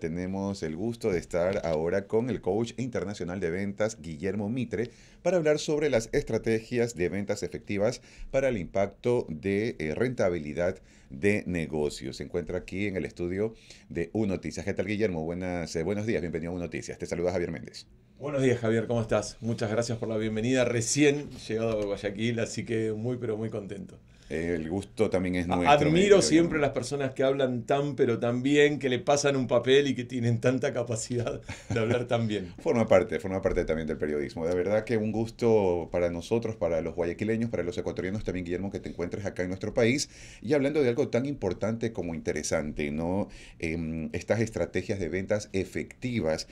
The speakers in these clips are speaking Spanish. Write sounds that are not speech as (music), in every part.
Tenemos el gusto de estar ahora con el coach internacional de ventas, Guillermo Mitre, para hablar sobre las estrategias de ventas efectivas para el impacto de eh, rentabilidad de negocios. Se encuentra aquí en el estudio de UNOTICIAS. ¿Qué tal, Guillermo? Buenas, eh, buenos días, bienvenido a UNOTICIAS. Te saluda Javier Méndez. Buenos días, Javier, ¿cómo estás? Muchas gracias por la bienvenida. Recién llegado a Guayaquil, así que muy, pero muy contento el gusto también es nuestro. Admiro siempre a las personas que hablan tan, pero tan bien, que le pasan un papel y que tienen tanta capacidad de hablar tan bien. (laughs) forma parte, forma parte también del periodismo. De verdad que un gusto para nosotros, para los guayaquileños, para los ecuatorianos también, Guillermo, que te encuentres acá en nuestro país y hablando de algo tan importante como interesante, ¿no? Em, estas estrategias de ventas efectivas.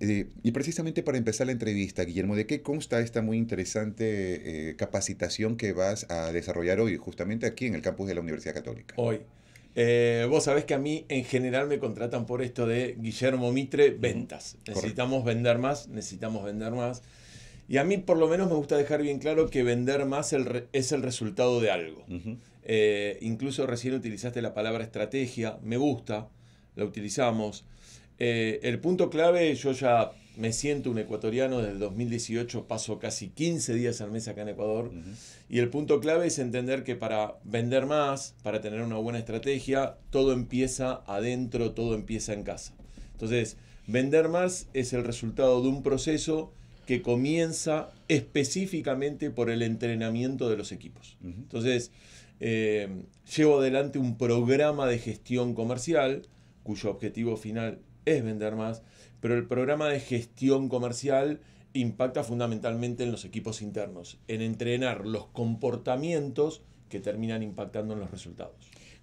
Eh, y precisamente para empezar la entrevista, Guillermo, ¿de qué consta esta muy interesante eh, capacitación que vas a desarrollar hoy, justamente aquí en el campus de la Universidad Católica? Hoy. Eh, vos sabés que a mí en general me contratan por esto de Guillermo Mitre, ventas. Necesitamos vender más, necesitamos vender más. Y a mí por lo menos me gusta dejar bien claro que vender más es el resultado de algo. incluso recién utilizaste la palabra estrategia, me gusta, la utilizamos. Eh, el punto clave, yo ya me siento un ecuatoriano desde el 2018, paso casi 15 días al mes acá en Ecuador. Y el punto clave es entender que para vender más, para tener una buena estrategia, todo empieza adentro, todo empieza en casa. Entonces, vender más es el resultado de un proceso que comienza específicamente por el entrenamiento de los equipos. Entonces, eh, llevo adelante un programa de gestión comercial cuyo objetivo final es vender más, pero el programa de gestión comercial impacta fundamentalmente en los equipos internos, en entrenar los comportamientos que terminan impactando en los resultados.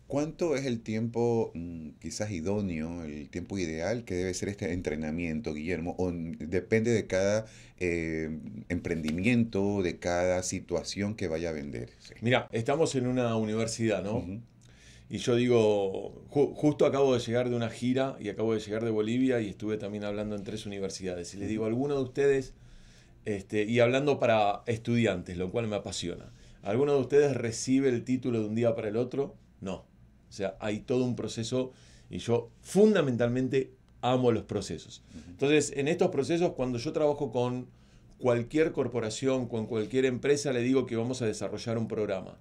¿Cuánto es el tiempo mm, quizás idóneo, el tiempo ideal que debe ser este entrenamiento, Guillermo? O depende de cada eh, emprendimiento, de cada situación que vaya a vender. Mira, estamos en una universidad, ¿no? Y yo digo, justo acabo de llegar de una gira y acabo de llegar de Bolivia y estuve también hablando en tres universidades. Y les digo, ¿alguno de ustedes, este, y hablando para estudiantes, lo cual me apasiona, ¿alguno de ustedes recibe el título de un día para el otro? No. O sea, hay todo un proceso y yo fundamentalmente amo los procesos. Entonces, en estos procesos, cuando yo trabajo con cualquier corporación, con cualquier empresa, le digo que vamos a desarrollar un programa.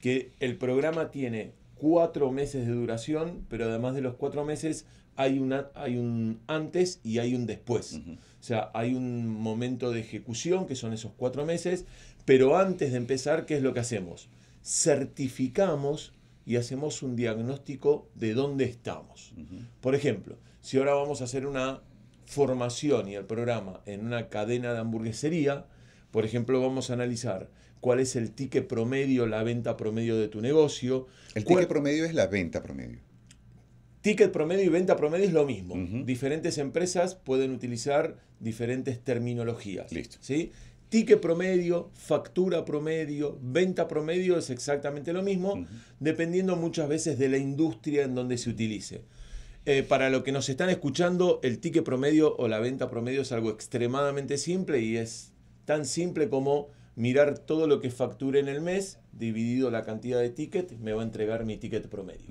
Que el programa tiene cuatro meses de duración, pero además de los cuatro meses hay, una, hay un antes y hay un después. O sea, hay un momento de ejecución, que son esos cuatro meses, pero antes de empezar, ¿qué es lo que hacemos? Certificamos y hacemos un diagnóstico de dónde estamos. Por ejemplo, si ahora vamos a hacer una formación y el programa en una cadena de hamburguesería, por ejemplo, vamos a analizar cuál es el ticket promedio, la venta promedio de tu negocio. El ticket promedio es la venta promedio. Ticket promedio y venta promedio es lo mismo. Diferentes empresas pueden utilizar diferentes terminologías. Listo. ¿sí? Ticket promedio, factura promedio, venta promedio es exactamente lo mismo, dependiendo muchas veces de la industria en donde se utilice. Eh, para lo que nos están escuchando, el ticket promedio o la venta promedio es algo extremadamente simple y es tan simple como mirar todo lo que facture en el mes, dividido la cantidad de ticket, me va a entregar mi ticket promedio.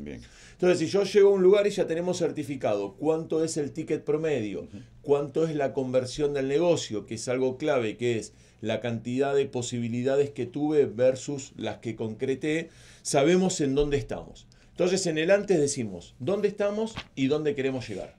Entonces, si yo llego a un lugar y ya tenemos certificado cuánto es el ticket promedio, cuánto es la conversión del negocio, que es algo clave, que es la cantidad de posibilidades que tuve versus las que concreté, sabemos en dónde estamos. Entonces, en el antes decimos dónde estamos y dónde queremos llegar.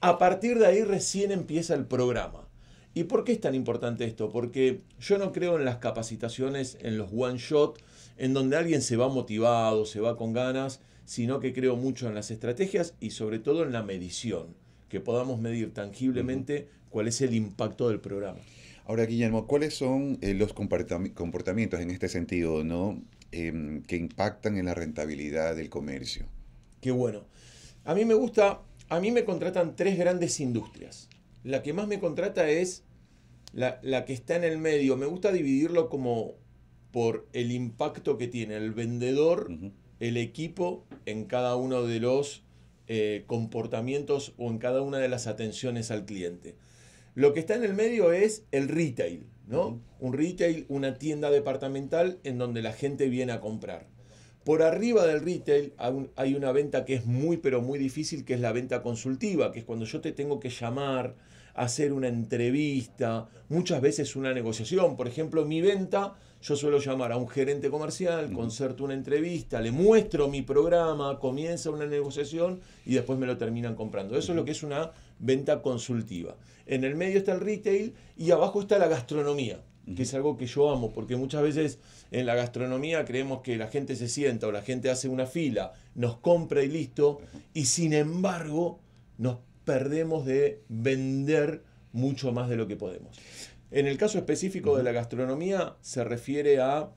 A partir de ahí recién empieza el programa. ¿Y por qué es tan importante esto? Porque yo no creo en las capacitaciones, en los one shot, en donde alguien se va motivado, se va con ganas, sino que creo mucho en las estrategias y sobre todo en la medición, que podamos medir tangiblemente cuál es el impacto del programa. Ahora, Guillermo, ¿cuáles son eh, los comportamientos en este sentido ¿no? Em, que impactan en la rentabilidad del comercio? Qué bueno. A mí me gusta, a mí me contratan tres grandes industrias la que más me contrata es la, que está en el medio. Me gusta dividirlo como por el impacto que tiene el vendedor, el equipo en cada uno de los eh, comportamientos o en cada una de las atenciones al cliente. Lo que está en el medio es el retail, ¿no? Un retail, una tienda departamental en donde la gente viene a comprar. Por arriba del retail hay una venta que es muy pero muy difícil, que es la venta consultiva, que es cuando yo te tengo que llamar, hacer una entrevista, muchas veces una negociación. Por ejemplo, mi venta, yo suelo llamar a un gerente comercial, concerto una entrevista, le muestro mi programa, comienza una negociación y después me lo terminan comprando. Eso es lo que es una venta consultiva. En el medio está el retail y abajo está la gastronomía que es algo que yo amo, porque muchas veces en la gastronomía creemos que la gente se sienta o la gente hace una fila, nos compra y listo, y sin embargo nos perdemos de vender mucho más de lo que podemos. En el caso específico de la gastronomía se refiere a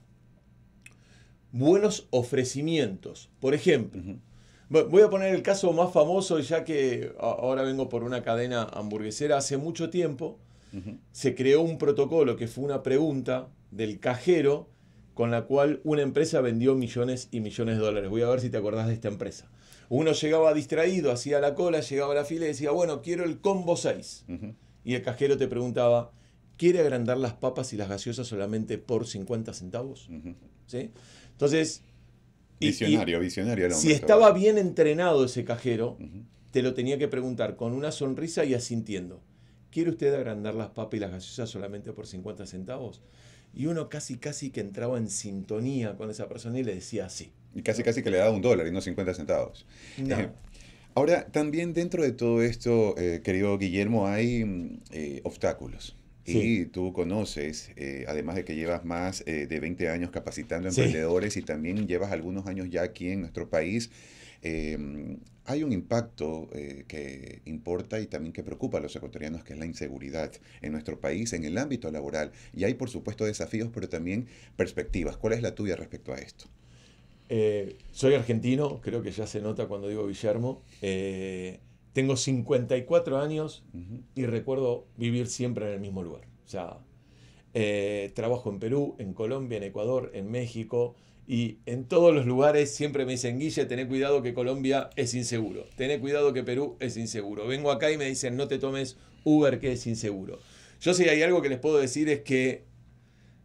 buenos ofrecimientos. Por ejemplo, voy a poner el caso más famoso ya que ahora vengo por una cadena hamburguesera. Hace mucho tiempo se creó un protocolo que fue una pregunta del cajero con la cual una empresa vendió millones y millones de dólares. Voy a ver si te acordás de esta empresa. Uno llegaba distraído, hacía la cola, llegaba a la fila y decía, bueno, quiero el combo 6. Y el cajero te preguntaba, ¿quiere agrandar las papas y las gaseosas solamente por 50 centavos? ¿Sí? Entonces... Visionario, visionario. si estaba bien entrenado ese cajero, te lo tenía que preguntar con una sonrisa y asintiendo. ¿Quiere usted agrandar las papas y las gaseosas solamente por 50 centavos? Y uno casi, casi que entraba en sintonía con esa persona y le decía así casi casi que le da un dólar y no 50 centavos. Eh, ahora, también dentro de todo esto, eh, querido Guillermo, hay mm, eh, obstáculos. Y tú conoces, además de que llevas más de 20 años capacitando emprendedores y también llevas algunos años ya aquí en nuestro país, hay un impacto que importa y también que preocupa a los ecuatorianos, que es la inseguridad en nuestro país, en el ámbito laboral. Y hay, por supuesto, desafíos, pero también perspectivas. ¿Cuál es la tuya respecto a esto? Eh, soy argentino, creo que ya se nota cuando digo Guillermo. Eh, tengo 54 años y recuerdo vivir siempre en el mismo lugar. O sea, eh, trabajo en Perú, en Colombia, en Ecuador, en México y en todos los lugares siempre me dicen, Guille, ten cuidado que Colombia es inseguro, Ten cuidado que Perú es inseguro. Vengo acá y me dicen, no te tomes Uber que es inseguro. Yo si hay algo que les puedo decir es que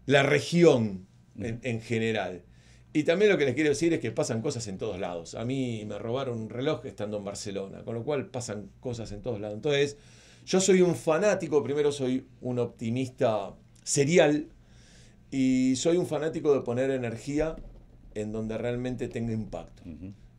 la región en general, y también lo que les quiero decir es que pasan cosas en todos lados. A mí me robaron un reloj estando en Barcelona, con lo cual pasan cosas en todos lados. Entonces, yo soy un fanático, primero soy un optimista serial y soy un fanático de poner energía en donde realmente tenga impacto.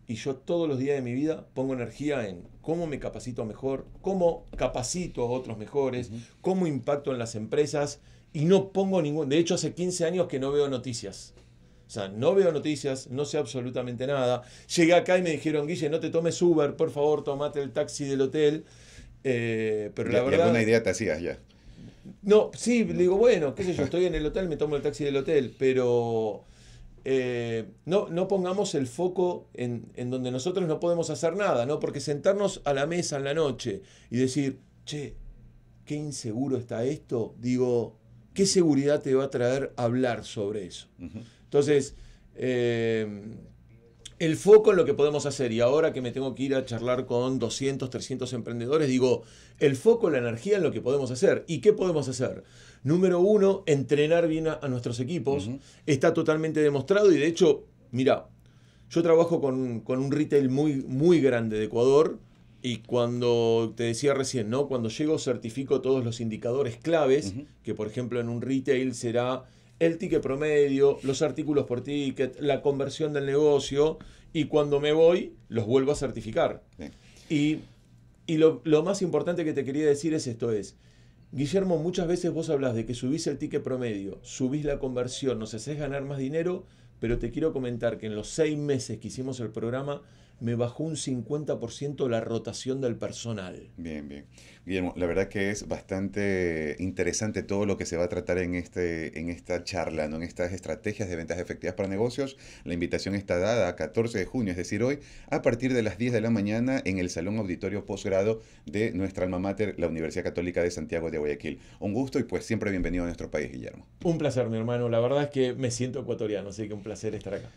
Y yo todos los días de mi vida pongo energía en cómo me capacito mejor, cómo capacito a otros mejores, cómo impacto en las empresas y no pongo ningún... De hecho, hace 15 años que no veo noticias. O sea, no veo noticias, no sé absolutamente nada. Llegué acá y me dijeron, Guille, no te tomes Uber, por favor, tomate el taxi del hotel. Eh, pero la verdad... alguna idea te hacías ya? No, sí, digo, bueno, qué sé yo, estoy en el hotel, me tomo el taxi del hotel, pero eh, no, no pongamos el foco en, donde nosotros no podemos hacer nada, ¿no? Porque sentarnos a la mesa en la noche y decir, che, qué inseguro está esto, digo, ¿qué seguridad te va a traer hablar sobre eso? Entonces, eh, el foco en lo que podemos hacer, y ahora que me tengo que ir a charlar con 200, 300 emprendedores, digo, el foco, la energía en lo que podemos hacer. ¿Y qué podemos hacer? Número uno, entrenar bien a, nuestros equipos. Está totalmente demostrado y de hecho, mira, yo trabajo con, un retail muy, muy grande de Ecuador y cuando te decía recién, ¿no? Cuando llego certifico todos los indicadores claves, que por ejemplo en un retail será el ticket promedio, los artículos por ticket, la conversión del negocio y cuando me voy los vuelvo a certificar. Y, y lo, más importante que te quería decir es esto es, Guillermo, muchas veces vos hablas de que subís el ticket promedio, subís la conversión, nos haces ganar más dinero, pero te quiero comentar que en los seis meses que hicimos el programa me bajó un 50% la rotación del personal. Bien, bien. Guillermo, la verdad que es bastante interesante todo lo que se va a tratar en, este, en esta charla, ¿no? en estas estrategias de ventas efectivas para negocios. La invitación está dada a 14 de junio, es decir, hoy, a partir de las 10 de la mañana en el Salón Auditorio Postgrado de nuestra alma mater, la Universidad Católica de Santiago de Guayaquil. Un gusto y pues siempre bienvenido a nuestro país, Guillermo. Un placer, mi hermano. La verdad es que me siento ecuatoriano, así que un placer estar acá.